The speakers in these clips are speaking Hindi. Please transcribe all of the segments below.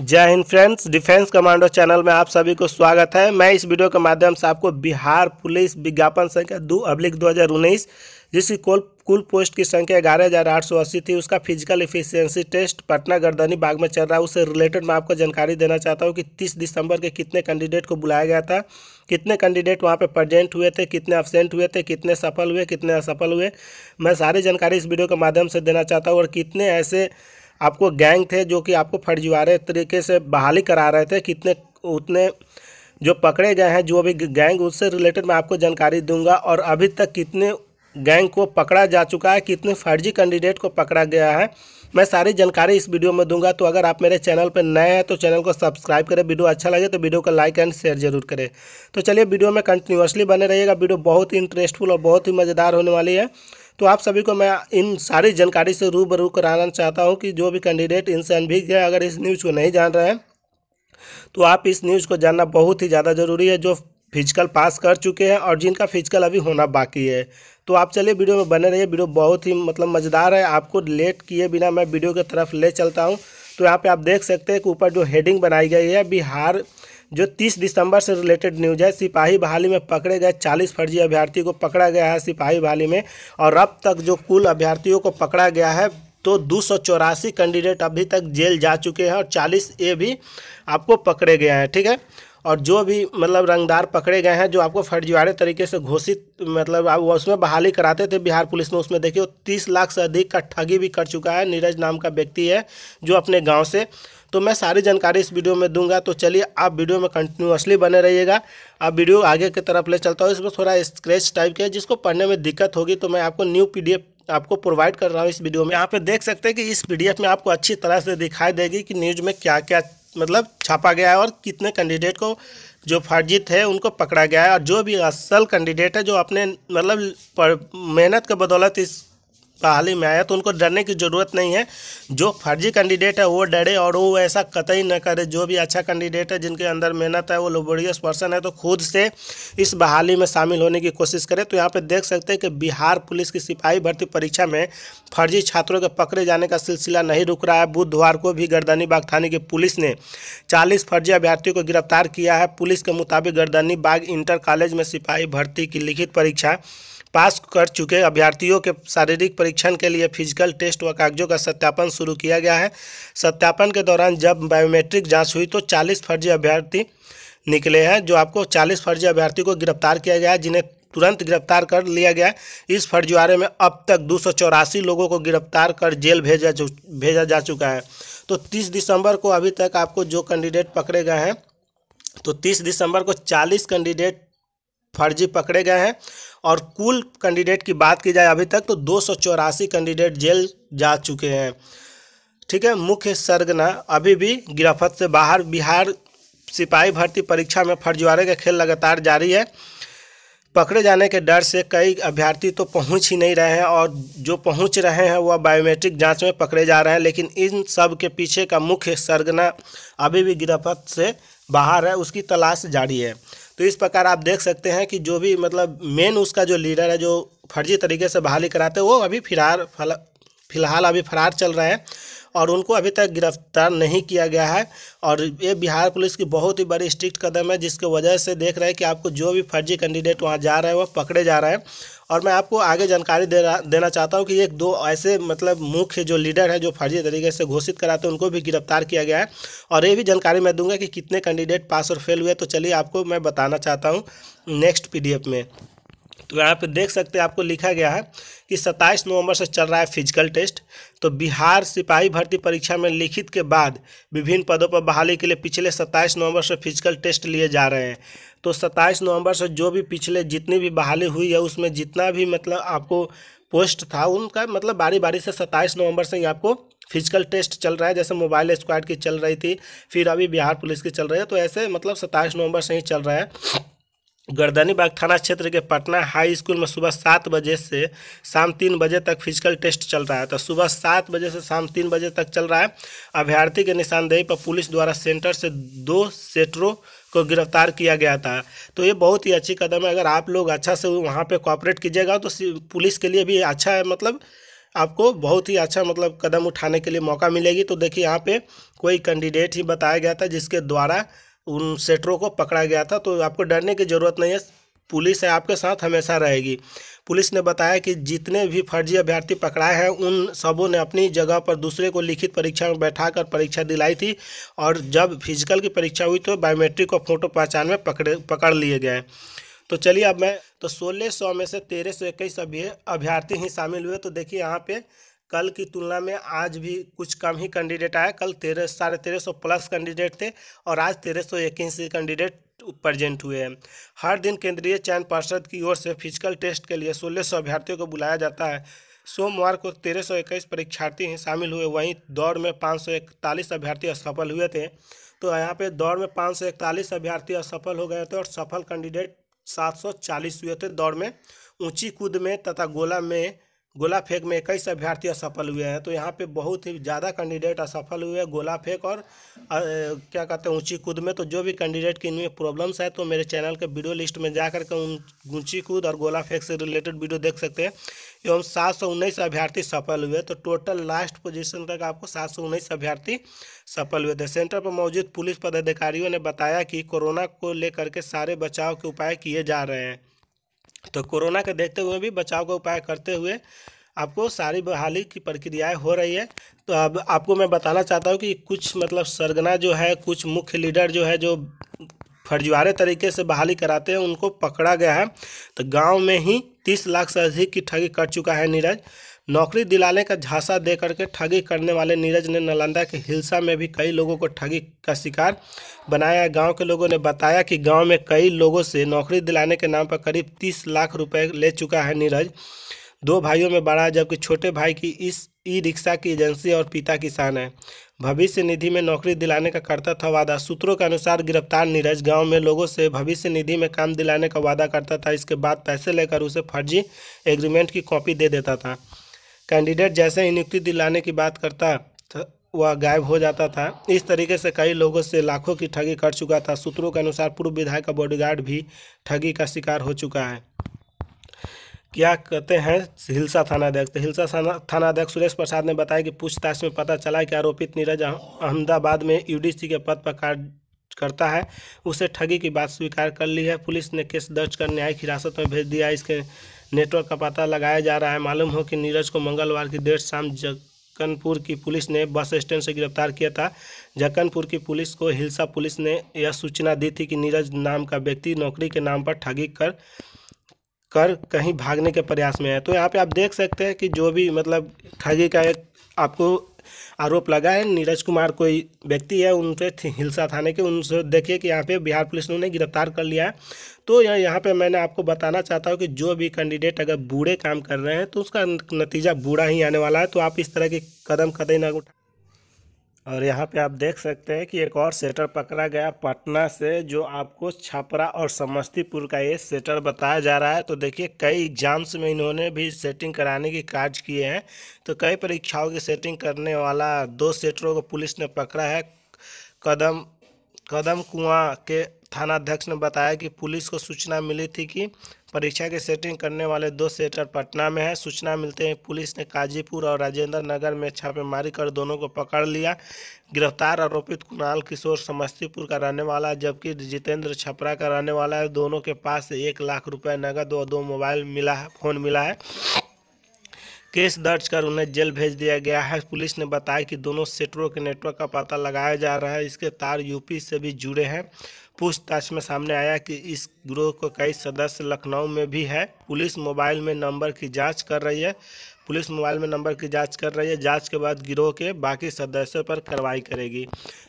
जय Hind friends defence commando channel में आप सभी को स्वागत है मैं इस वीडियो के माध्यम से आपको बिहार पुलिस विज्ञापन संख्या दो अब्लिक दो हज़ार उन्नीस जिसकी कुल कुल पोस्ट की संख्या ग्यारह हज़ार आठ सौ अस्सी थी उसका physical efficiency test Patna Gardani Bagh में चल रहा है उससे रिलेटेड मैं आपको जानकारी देना चाहता हूँ कि तीस दिसंबर के कितने कैंडिडेट को बुलाया गया था कितने कैंडिडेट वहाँ पर प्रेजेंट हुए थे कितने अब्सेंट हुए थे कितने सफल हुए कितने असफल हुए मैं सारी जानकारी इस वीडियो के माध्यम से देना चाहता हूँ और कितने ऐसे आपको गैंग थे जो कि आपको फर्जीवाड़े तरीके से बहाली करा रहे थे कितने उतने जो पकड़े गए हैं जो अभी गैंग उससे रिलेटेड मैं आपको जानकारी दूंगा और अभी तक कितने गैंग को पकड़ा जा चुका है कितने फर्जी कैंडिडेट को पकड़ा गया है मैं सारी जानकारी इस वीडियो में दूंगा तो अगर आप मेरे चैनल पर नए हैं तो चैनल को सब्सक्राइब करें वीडियो अच्छा लगे तो वीडियो को लाइक एंड शेयर जरूर करें तो चलिए वीडियो में कंटिन्यूसली बने रहिएगा वीडियो बहुत ही इंटरेस्टफुल और बहुत ही मज़ेदार होने वाली है तो आप सभी को मैं इन सारी जानकारी से रूबरू कराना चाहता हूँ कि जो भी कैंडिडेट इनसे अनभिज्ञ है अगर इस न्यूज़ को नहीं जान रहे हैं तो आप इस न्यूज़ को जानना बहुत ही ज़्यादा ज़रूरी है जो फिजिकल पास कर चुके हैं और जिनका फिजिकल अभी होना बाकी है तो आप चलिए वीडियो में बने रहिए वीडियो बहुत ही मतलब मज़ेदार है आपको लेट किए बिना मैं वीडियो की तरफ ले चलता हूँ तो यहाँ पे आप देख सकते हैं कि ऊपर जो हेडिंग बनाई गई है बिहार जो 30 दिसंबर से रिलेटेड न्यूज है सिपाही बहाली में पकड़े गए 40 फर्जी अभ्यर्थी को पकड़ा गया है सिपाही बहाली में और अब तक जो कुल अभ्यर्थियों को पकड़ा गया है तो दो कैंडिडेट अभी तक जेल जा चुके हैं और चालीस ए भी आपको पकड़े गए हैं ठीक है और जो भी मतलब रंगदार पकड़े गए हैं जो आपको फर्जीवाड़े तरीके से घोषित मतलब आप उसमें बहाली कराते थे बिहार पुलिस में उसमें देखिए तीस लाख से अधिक का ठगी भी कर चुका है नीरज नाम का व्यक्ति है जो अपने गाँव से तो मैं सारी जानकारी इस वीडियो में दूंगा तो चलिए आप वीडियो में कंटिन्यूसली बने रहिएगा आप वीडियो आगे की तरफ ले चलता हूँ इसमें थोड़ा स्क्रेच टाइप के जिसको पढ़ने में दिक्कत होगी तो मैं आपको न्यू पीडीएफ आपको प्रोवाइड कर रहा हूँ इस वीडियो में यहाँ पे देख सकते हैं कि इस पीडीएफ में आपको अच्छी तरह से दिखाई देगी कि न्यूज में क्या क्या मतलब छापा गया है और कितने कैंडिडेट को जो फर्जी थे उनको पकड़ा गया है और जो भी असल कैंडिडेट है जो अपने मतलब मेहनत के बदौलत इस प्रहाली में आया तो उनको डरने की ज़रूरत नहीं है जो फर्जी कैंडिडेट है वो डरे और वो ऐसा कतई न करे जो भी अच्छा कैंडिडेट है जिनके अंदर मेहनत है वो लोबोरियस पर्सन है तो खुद से इस बहाली में शामिल होने की कोशिश करें तो यहाँ पर देख सकते हैं कि बिहार पुलिस की सिपाही भर्ती परीक्षा में फर्जी छात्रों के पकड़े जाने का सिलसिला नहीं रुक रहा है बुधवार को भी गर्दनी बाग थाने की पुलिस ने चालीस फर्जी अभ्यर्थियों को गिरफ्तार किया है पुलिस के मुताबिक गर्दनी बाग इंटर कॉलेज में सिपाही भर्ती की लिखित परीक्षा पास कर चुके अभ्यर्थियों के शारीरिक परीक्षण के लिए फिजिकल टेस्ट व कागजों का सत्यापन शुरू किया गया है सत्यापन के दौरान जब बायोमेट्रिक जाँच हुई तो चालीस फर्जी अभ्यर्थी निकले हैं जो आपको चालीस फर्जी अभ्यर्थी को गिरफ्तार किया गया है जिन्हें तुरंत गिरफ्तार कर लिया गया इस फर्जीवाड़े में अब तक दो लोगों को गिरफ्तार कर जेल भेजा भेजा जा चुका है तो 30 दिसंबर को अभी तक आपको जो कैंडिडेट पकड़े गए हैं तो 30 दिसंबर को 40 कैंडिडेट फर्जी पकड़े गए हैं और कुल कैंडिडेट की बात की जाए अभी तक तो दो कैंडिडेट जेल जा चुके हैं ठीक है मुख्य सरगना अभी भी गिरफ्त से बाहर बिहार सिपाही भर्ती परीक्षा में फर्जीवाड़े का खेल लगातार जारी है पकड़े जाने के डर से कई अभ्यर्थी तो पहुंच ही नहीं रहे हैं और जो पहुंच रहे हैं वह बायोमेट्रिक जांच में पकड़े जा रहे हैं लेकिन इन सब के पीछे का मुख्य सरगना अभी भी गिरफ्त से बाहर है उसकी तलाश जारी है तो इस प्रकार आप देख सकते हैं कि जो भी मतलब मेन उसका जो लीडर है जो फर्जी तरीके से बहाली कराते हैं वो अभी फिरार फिलहाल अभी फरार चल रहा है और उनको अभी तक गिरफ्तार नहीं किया गया है और ये बिहार पुलिस की बहुत ही बड़ी स्ट्रिक्ट कदम है जिसके वजह से देख रहे हैं कि आपको जो भी फर्जी कैंडिडेट वहाँ जा रहे हैं वह पकड़े जा रहे हैं और मैं आपको आगे जानकारी दे रहा देना चाहता हूँ कि एक दो ऐसे मतलब मुख्य जो लीडर हैं जो फर्जी तरीके से घोषित कराते हैं उनको भी गिरफ्तार किया गया है और ये भी जानकारी मैं दूंगा कि कितने कैंडिडेट पास और फेल हुए तो चलिए आपको मैं बताना चाहता हूँ नेक्स्ट पी में तो यहाँ पे देख सकते हैं आपको लिखा गया है कि 27 नवंबर से चल रहा है फिजिकल टेस्ट तो बिहार सिपाही भर्ती परीक्षा में लिखित के बाद विभिन्न पदों पर बहाली के लिए पिछले 27 नवंबर से फिजिकल टेस्ट लिए जा रहे हैं तो 27 नवंबर से जो भी पिछले जितनी भी बहाली हुई है उसमें जितना भी मतलब आपको पोस्ट था उनका मतलब बारी बारी से 27 नवंबर से ही आपको फिजिकल टेस्ट चल रहा है जैसे मोबाइल स्क्वाड की चल रही थी फिर अभी बिहार पुलिस की चल रही है तो ऐसे मतलब सत्ताईस नवंबर से ही चल रहा है गर्दनीबाग थाना क्षेत्र के पटना हाई स्कूल में सुबह सात बजे से शाम तीन बजे तक फिजिकल टेस्ट चल रहा है तो सुबह सात बजे से शाम तीन बजे तक चल रहा है अभ्यर्थी के निशानदेही पर पुलिस द्वारा सेंटर से दो सेटरों को गिरफ्तार किया गया था तो ये बहुत ही अच्छी कदम है अगर आप लोग अच्छा से वहाँ पर कॉपरेट कीजिएगा तो पुलिस के लिए भी अच्छा है मतलब आपको बहुत ही अच्छा मतलब कदम उठाने के लिए मौका मिलेगी तो देखिए यहाँ पे कोई कैंडिडेट ही बताया गया था जिसके द्वारा उन सेटरों को पकड़ा गया था तो आपको डरने की ज़रूरत नहीं है पुलिस है आपके साथ हमेशा रहेगी पुलिस ने बताया कि जितने भी फर्जी अभ्यर्थी पकड़ाए हैं उन सबों ने अपनी जगह पर दूसरे को लिखित परीक्षा में बैठाकर परीक्षा दिलाई थी और जब फिजिकल की परीक्षा हुई तो बायोमेट्रिक और फोटो पहचान में पकड़े पकड़ लिए गए तो चलिए अब मैं तो सोलह सौ में से तेरह सौ इक्कीस अभ्यर्थी ही शामिल हुए तो देखिए यहाँ पर कल की तुलना में आज भी कुछ कम ही कैंडिडेट आया कल तेरह साढ़े तेरह सौ प्लस कैंडिडेट थे और आज तेरह सौ इक्कीस कैंडिडेट प्रेजेंट हुए हैं हर दिन केंद्रीय चयन पार्षद की ओर से फिजिकल टेस्ट के लिए सोलह सौ अभ्यर्थियों को बुलाया जाता है सोमवार को तेरह सौ इक्कीस परीक्षार्थी ही शामिल हुए वहीं दौड़ में पाँच सौ इकतालीस अभ्यर्थी असफल हुए थे तो यहाँ पे दौड़ में पाँच सौ इकतालीस अभ्यर्थी असफल हो गए थे और सफल कैंडिडेट सात सौ चालीस हुए थे दौड़ में ऊंची कूद में तथा गोला में गोला फेंक में इक्कीस अभ्यर्थी असफल हुए हैं तो यहाँ पे बहुत ही ज़्यादा कैंडिडेट असफल हुए हैं गोला फेंक और आ, क्या कहते हैं ऊंची कूद में तो जो भी कैंडिडेट की इनमें प्रॉब्लम्स है तो मेरे चैनल के वीडियो लिस्ट में जा करके ऊंची कूद और गोला फेंक से रिलेटेड वीडियो देख सकते हैं एवं सात सौ उन्नीस अभ्यर्थी सफल हुए तो टोटल लास्ट पोजिशन तक आपको सात सौ उन्नीस अभ्यर्थी सफल हुए थे सेंटर पर मौजूद पुलिस पदाधिकारियों ने बताया कि कोरोना को लेकर के सारे बचाव के उपाय किए जा रहे हैं तो कोरोना के देखते हुए भी बचाव का उपाय करते हुए आपको सारी बहाली की प्रक्रियाएं हो रही है तो अब आपको मैं बताना चाहता हूँ कि कुछ मतलब सरगना जो है कुछ मुख्य लीडर जो है जो फर्जीवारे तरीके से बहाली कराते हैं उनको पकड़ा गया है तो गांव में ही तीस लाख से अधिक की ठगी कर चुका है नीरज नौकरी दिलाने का झांसा दे करके ठगी करने वाले नीरज ने नालंदा के हिलसा में भी कई लोगों को ठगी का शिकार बनाया गांव के लोगों ने बताया कि गांव में कई लोगों से नौकरी दिलाने के नाम पर करीब तीस लाख रुपए ले चुका है नीरज दो भाइयों में बड़ा जबकि छोटे भाई की इस ई रिक्शा की एजेंसी और पिता किसान है भविष्य निधि में नौकरी दिलाने का करता था वादा सूत्रों के अनुसार गिरफ्तार नीरज गांव में लोगों से भविष्य निधि में काम दिलाने का वादा करता था इसके बाद पैसे लेकर उसे फर्जी एग्रीमेंट की कॉपी दे देता था कैंडिडेट जैसे ही नियुक्ति दिलाने की बात करता वह गायब हो जाता था इस तरीके से कई लोगों से लाखों की ठगी कर चुका था सूत्रों के अनुसार पूर्व विधायक का बॉडीगार्ड भी ठगी का शिकार हो चुका है क्या कहते हैं हिलसा थानाध्यक्ष तो हिलसा थानाध्यक्ष सुरेश प्रसाद ने बताया कि पूछताछ में पता चला कि आरोपित नीरज अहमदाबाद में यूडीसी के पद पर कार्य करता है उसे ठगी की बात स्वीकार कर ली है पुलिस ने केस दर्ज कर न्यायिक हिरासत में भेज दिया इसके नेटवर्क का पता लगाया जा रहा है मालूम हो कि नीरज को मंगलवार की देर शाम जक्कनपुर की पुलिस ने बस स्टैंड से गिरफ्तार किया था जक्कनपुर की पुलिस को हिलसा पुलिस ने यह सूचना दी थी कि नीरज नाम का व्यक्ति नौकरी के नाम पर ठगी कर कर कहीं भागने के प्रयास में है तो यहाँ पे आप देख सकते हैं कि जो भी मतलब ठगी का एक आपको आरोप लगाए नीरज कुमार कोई व्यक्ति है उन पर हिलसा थाने के उनसे देखिए कि यहाँ पे बिहार पुलिस ने उन्हें गिरफ्तार कर लिया है तो यहाँ पे मैंने आपको बताना चाहता हूँ कि जो भी कैंडिडेट अगर बूढ़े काम कर रहे हैं तो उसका नतीजा बूढ़ा ही आने वाला है तो आप इस तरह के कदम कदम ना उठा और यहाँ पे आप देख सकते हैं कि एक और सेटर पकड़ा गया पटना से जो आपको छपरा और समस्तीपुर का ये सेटर बताया जा रहा है तो देखिए कई एग्जाम्स में इन्होंने भी सेटिंग कराने की कार्य किए हैं तो कई परीक्षाओं की सेटिंग करने वाला दो सेटरों को पुलिस ने पकड़ा है कदम कदम कुआं के थानाध्यक्ष ने बताया कि पुलिस को सूचना मिली थी कि परीक्षा की सेटिंग करने वाले दो सेटर पटना में हैं सूचना मिलते ही पुलिस ने काजीपुर और राजेंद्र नगर में छापेमारी कर दोनों को पकड़ लिया गिरफ्तार आरोपित कुणाल किशोर समस्तीपुर का रहने वाला है जबकि जितेंद्र छपरा का रहने वाला है दोनों के पास से एक लाख रुपये नकद और दो मोबाइल मिला है फ़ोन मिला है केस दर्ज कर उन्हें जेल भेज दिया गया है पुलिस ने बताया कि दोनों सेटरों के नेटवर्क का पता लगाया जा रहा है इसके तार यूपी से भी जुड़े हैं पूछताछ में सामने आया कि इस गिरोह के कई सदस्य लखनऊ में भी है पुलिस मोबाइल में नंबर की जांच कर रही है पुलिस मोबाइल में नंबर की जांच कर रही है जांच के बाद गिरोह के बाकी सदस्यों पर कार्रवाई करेगी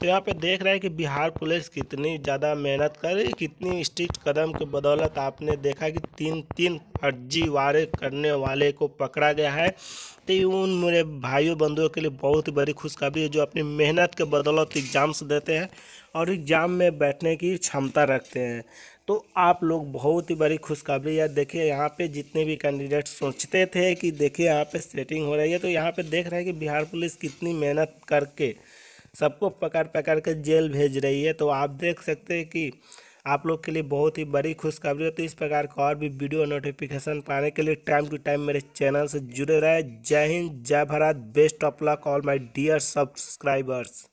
तो यहाँ पे देख रहे हैं कि बिहार पुलिस कितनी ज़्यादा मेहनत कर रही कितनी स्ट्रिक्ट कदम के बदौलत आपने देखा कि तीन तीन फर्जी वारे करने वाले को पकड़ा गया है तो उन मेरे भाइयों बंधुओं के लिए बहुत ही बड़ी खुशखबरी है जो अपनी मेहनत के बदौलत एग्ज़ाम्स देते हैं और एग्ज़ाम में बैठने की क्षमता रखते हैं तो आप लोग बहुत ही बड़ी खुशखबरी है देखिए यहाँ पे जितने भी कैंडिडेट सोचते थे कि देखिए यहाँ पे सेटिंग हो रही है तो यहाँ पे देख रहे हैं कि बिहार पुलिस कितनी मेहनत करके सबको पकड़ पकड़ के जेल भेज रही है तो आप देख सकते हैं कि आप लोग के लिए बहुत ही बड़ी खुशखबरी है तो इस प्रकार का और भी वीडियो नोटिफिकेशन पाने के लिए टाइम टू टाइम मेरे चैनल से जुड़े रहे जय हिंद जय Bharat best of luck all my dear subscribers